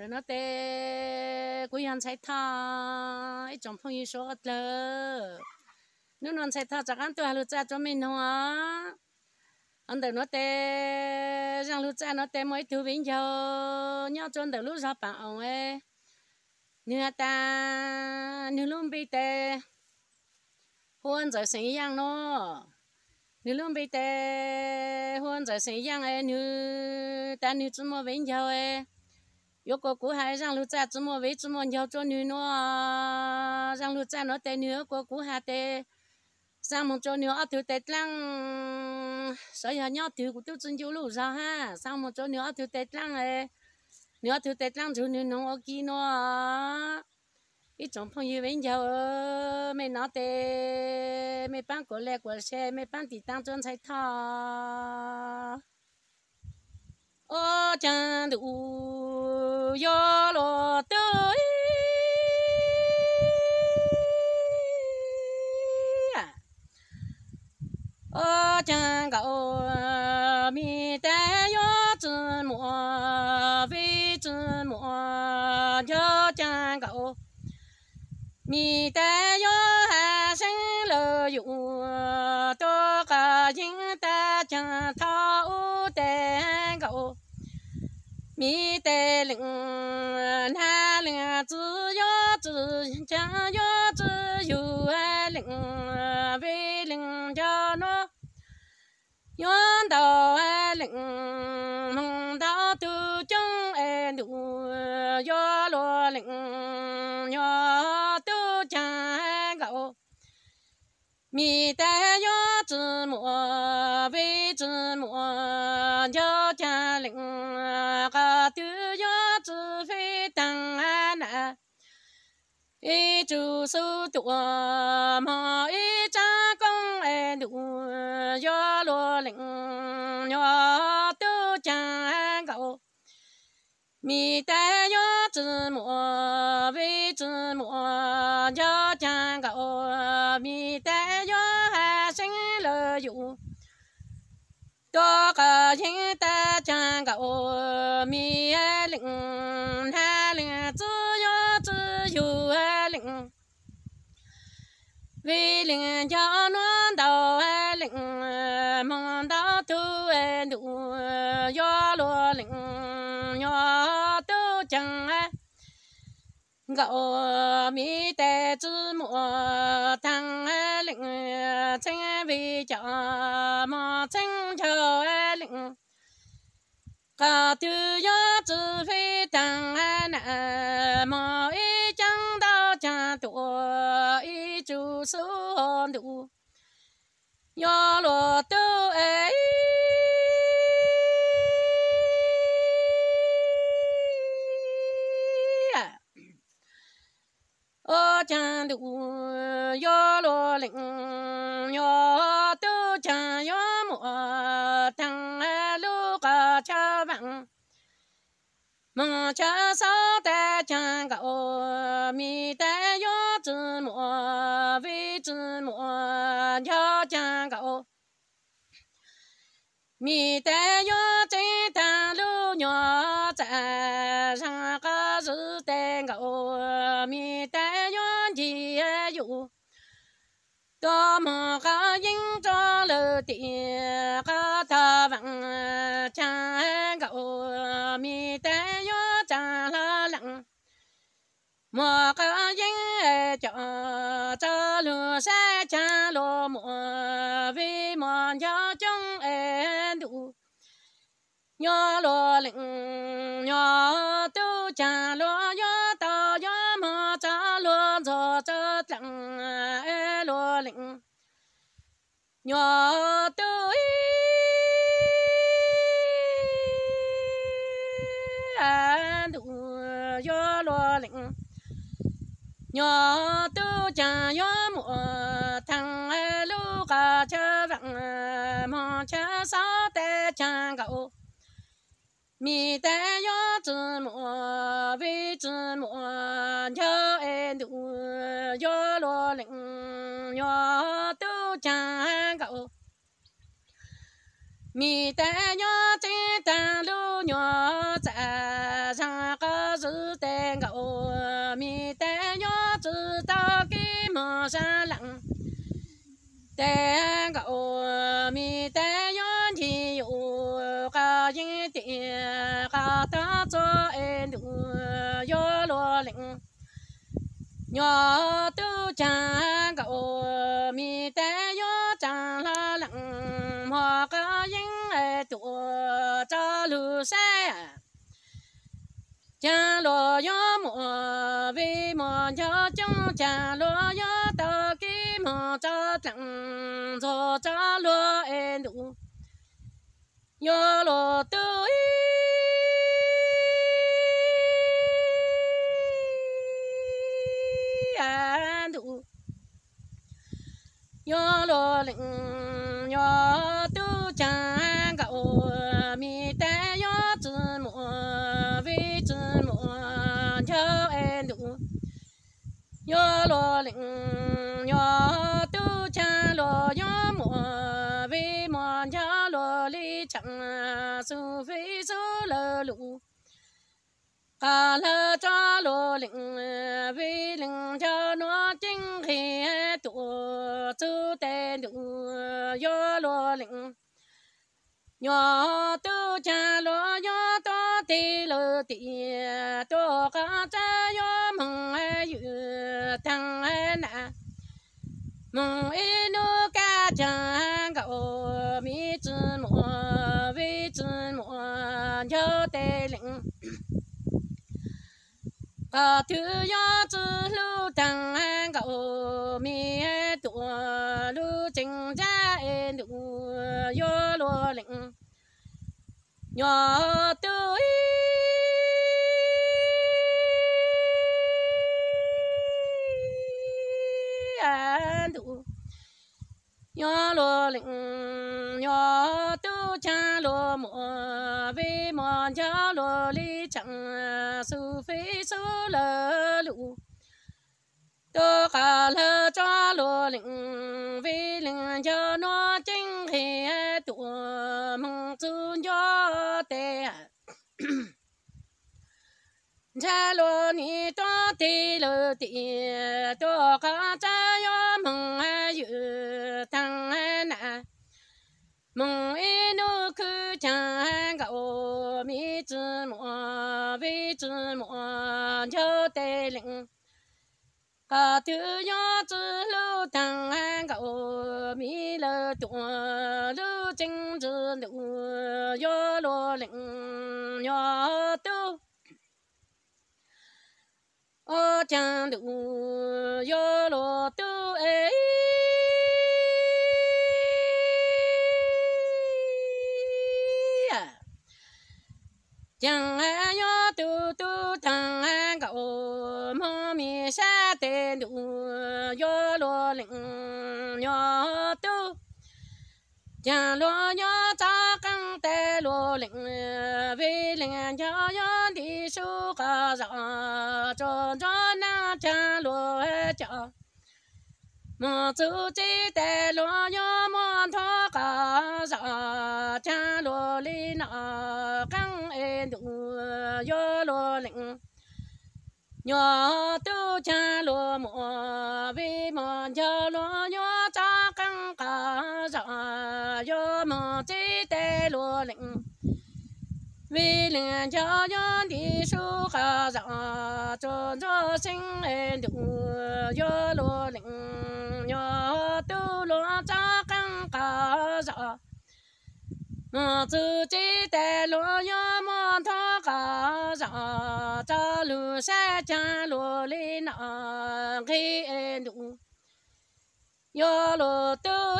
rồi nó té quý anh sai tha ấy chồng phong như số lơ nếu năm sai tha chắc anh tôi lựa cha cho mình hoa anh đầu nó té, rằng lựa cha nó tê mấy thứ vĩnh giờ nhau cho anh đầu lúc ra bạn ông ấy nữa ta nếu luôn bị té, hoàn rồi sinh yang nó nếu luôn bị té hoàn rồi sinh yang ấy nếu ta nếu chúng mà vĩnh giờ ấy 有个古海让路在怎么为怎么要做女呢？让路在那得女个古海得，让梦做女二头得浪，所以鸟头都真有路上哈，让梦做女二头得浪哎，女二头得浪就女农我记呢。一种朋友问我，没脑袋，没搬过来过去，没搬地当中才他。ô chẳng đủ yo lo tới ô chân gạo mi ta yo chữ mùa vi chữ mùa yo chân gạo mi ta yo hà sinh lơ dụ tôi mi tê lưng na lưng chữ yo chữ cha yo chữ yu e lưng vi lưng cho nó yon đầu e lưng mong đạo tu chung e đủ yo lo lưng yo tu cha e gạo mi tê yo chữ mùa vi chữ mùa yo lĩnh ờ, ca tư do chư phi tăng an ý chú sư tụ ý ờ, cha công e nụ do lô lĩnh nhỏ tư cha mi ta yo chư mô vi chư mô do mi 多个人的讲个我米零，他零只有只有零，为零要弄到零，梦到头路要落零要都讲。ngậu mi tê chư mộ thăng lĩnh chánh vi chợ mò chánh chờ lĩnh cả tư yo chư phi tăng nà mò y chẳng đau cha tụ y chú sư hồn tụ yo lo cha sa ta chang ga o mi ta yo zi mo vi zi mo yo chang ga o mi ta yo zi ta lu nyo za sang ga zi ta ga o mi ta yo ji ya e yu 多么高音着了的高。mò cá dê chợ chợ lừa xe cha lô mò vi mò cho chung em đủ nhỏ lô lịnh nhỏ tu cha lô nhỏ to nhỏ mò cha cho cho lặng e lô lịnh nhỏ nhỏ tu cha nhỏ mùa thằng lu cả à, cha vặn mò cha sáu tê cha cậu mi tê nhỏ chữ mùa vi chữ mùa nhớ em đủ nhớ lo lĩnh nhỏ tu cha cậu mi tê nhỏ chỉ ta lu nhỏ sa lặng tê gạo mi tê yon thì u ca yin tê ca ta cho e nu yo lo lệnh nhỏ tu cha gạo mi tê yo cha la lặng hoa ca yin e tu cha lu sa cha lo yo mo vi mo yo chung cha lo yo ta ki mo cha tang zo cha lo en du yo lo tu an du yo lo ling yo tu cha lo lĩnh nhỏ tu cha lo nhỏ mùa về mùa nhỏ lo lì chẳng su phi su lơ lụ cả lơ cho lo lĩnh vì lĩnh cho nó chính khi tụ su tê lụ do lo lĩnh nhỏ tu cha lo nhỏ to tê lơ tê to cả cha mong inu ca chang ga o mi zi mo vi zi mo yo te ling ga tu yo zi lu tang mi tu lu jing ja e lu yo lo ling yo tu chán đủ nhỏ lo lịnh nhỏ tu cha lo mò về mò cha lo li chẳng su phi su lơ lụ tu cả lơ cha lo lịnh về lịnh cho nó chính hệ tụ mong chung cho cha lo ni to ti lo ti to ka cha yo mong a yu tang a na mong e no ku chang ga o mi zi mo vi zi mo jo te ling ka tu yo zi lo tang a ga o mi lo tu lo jing zi lo yo ô chẳng được yo lo tu ấy chẳng ai yo tu tu chẳng ai cả ô mơ mi sa tên được yo lo lĩnh yo tu chẳng lo yo ta căng tê lo lĩnh vì lĩnh yo yo đi su ca rằng mò chú chi tè lo yo mò thọ cả giờ dạ cha lo li nọ căng em đủ yo lo lịnh nhỏ tu cha mò vi mò cha lo yo cha căng cả giờ yo mò chi tè vì lịnh cho yo đi xuống cho dạ ờ, cho cho sinh lên được yo lo lĩnh nhớ tu lo ờ, cha căng cả dạ tự chỉ để lo yo mà thọ cả dạ cha lu sẽ cha lu li nọ khi được yo lo tu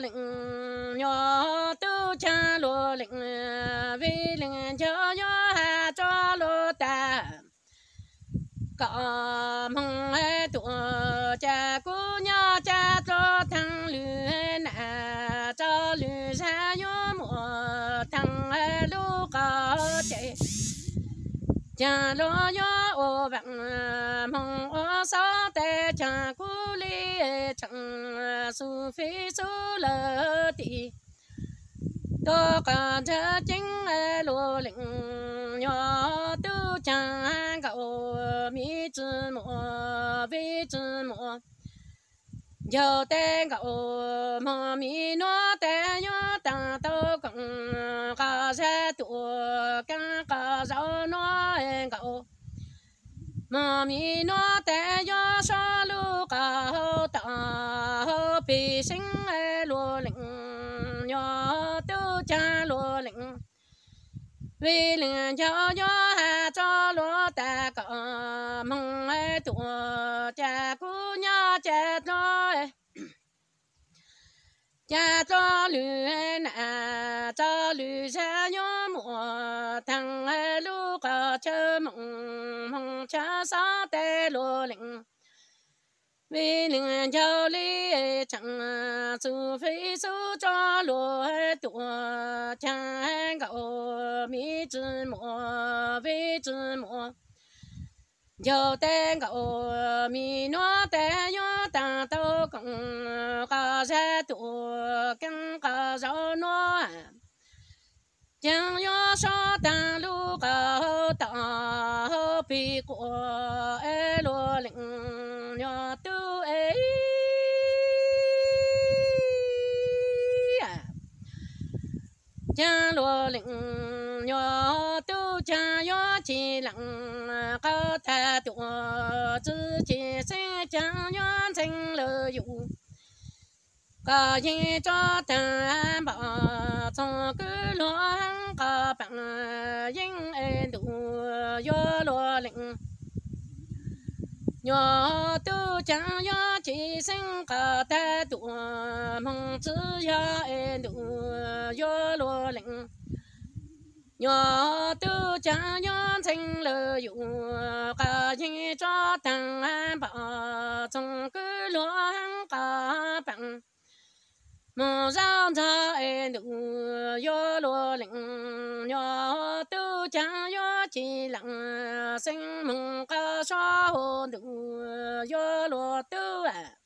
lô lịnh nhỏ tu cha lô lịnh vi lịnh cho nhỏ hà cho lô ta có mong hê tụ cha cú nhỏ cha cho thằng lư nà cho lư xa nhỏ mùa thằng hê lô có chạy cha lô nhỏ ô vặn mong ô sáu tê cha cú chẳng su à, phi su lơ tị đó cả cha chính à, lô lĩnh nhỏ tư chẳng cậu à, mi chữ mộ vi chữ mộ giờ tên cậu mà mi nó tên nhỏ ta tao cũng cả sẽ tụ mà mi nó té gió xa lu cả hô tạ hô bì sinh e lúa lĩnh nhỏ tư cha lúa lĩnh vì lĩnh cho gió hà cho lúa ta cọ mong e tụ cha cú nhỏ cha nói cha cho lư na cho lư cha nhớ mùa thằng lu có chớ mộng mộng cha sa tê lô lĩnh vì lĩnh cho lý chẳng su phi su cho lu tu chẳng cậu mi chữ mùa vi chữ mùa giờ tên cậu mi nó té yo ta tao cũng có ra tụ căng có gió nó chẳng nhớ so ta lu có ta bị của ê lúa lĩnh nhớ tu ấy chẳng lo lĩnh nhớ 家要起浪，高大多，自己在家要成了用。高一招单把，从个乱个本，因爱路要落零。要都将要起身高大多，梦只要爱路要落零。nhỏ tư cha nhỏ thành lợi dụng cả gì cho thằng em bỏ trong cứ lúa hàng cả bằng mò rau ra em đủ yo lúa lĩnh nhỏ tư cha nhỏ chỉ lặng sinh mừng cả số đủ yo lúa tư à